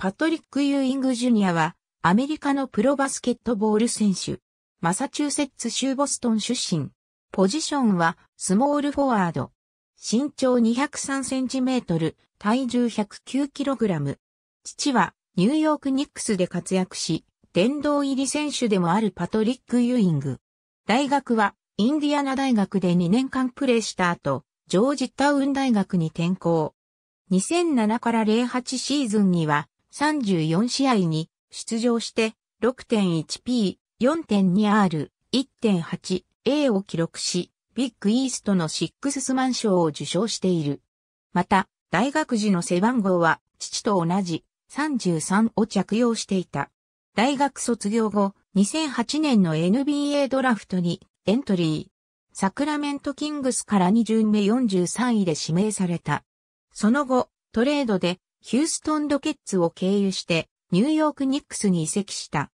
パトリック・ユーイング・ジュニアは、アメリカのプロバスケットボール選手。マサチューセッツ州ボストン出身。ポジションは、スモールフォワード。身長203センチメートル、体重109キログラム。父は、ニューヨークニックスで活躍し、殿堂入り選手でもあるパトリック・ユーイング。大学は、インディアナ大学で2年間プレーした後、ジョージタウン大学に転校。2007から08シーズンには、34試合に出場して 6.1P、4.2R、1.8A を記録し、ビッグイーストのシックススマン賞を受賞している。また、大学時の背番号は父と同じ33を着用していた。大学卒業後、2008年の NBA ドラフトにエントリー。サクラメントキングスから2巡目43位で指名された。その後、トレードでヒューストンロケッツを経由してニューヨークニックスに移籍した。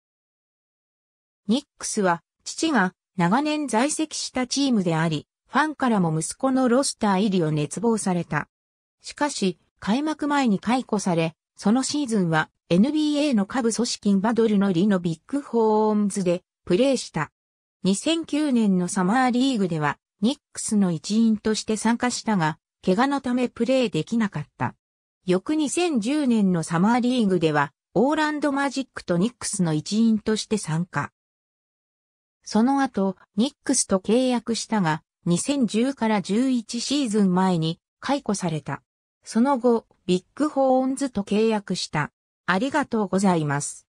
ニックスは父が長年在籍したチームであり、ファンからも息子のロスター入りを熱望された。しかし、開幕前に解雇され、そのシーズンは NBA の下部組織バドルのリのビッグホーンズでプレーした。2009年のサマーリーグではニックスの一員として参加したが、怪我のためプレーできなかった。翌2010年のサマーリーグでは、オーランドマジックとニックスの一員として参加。その後、ニックスと契約したが、2010から11シーズン前に解雇された。その後、ビッグホーンズと契約した。ありがとうございます。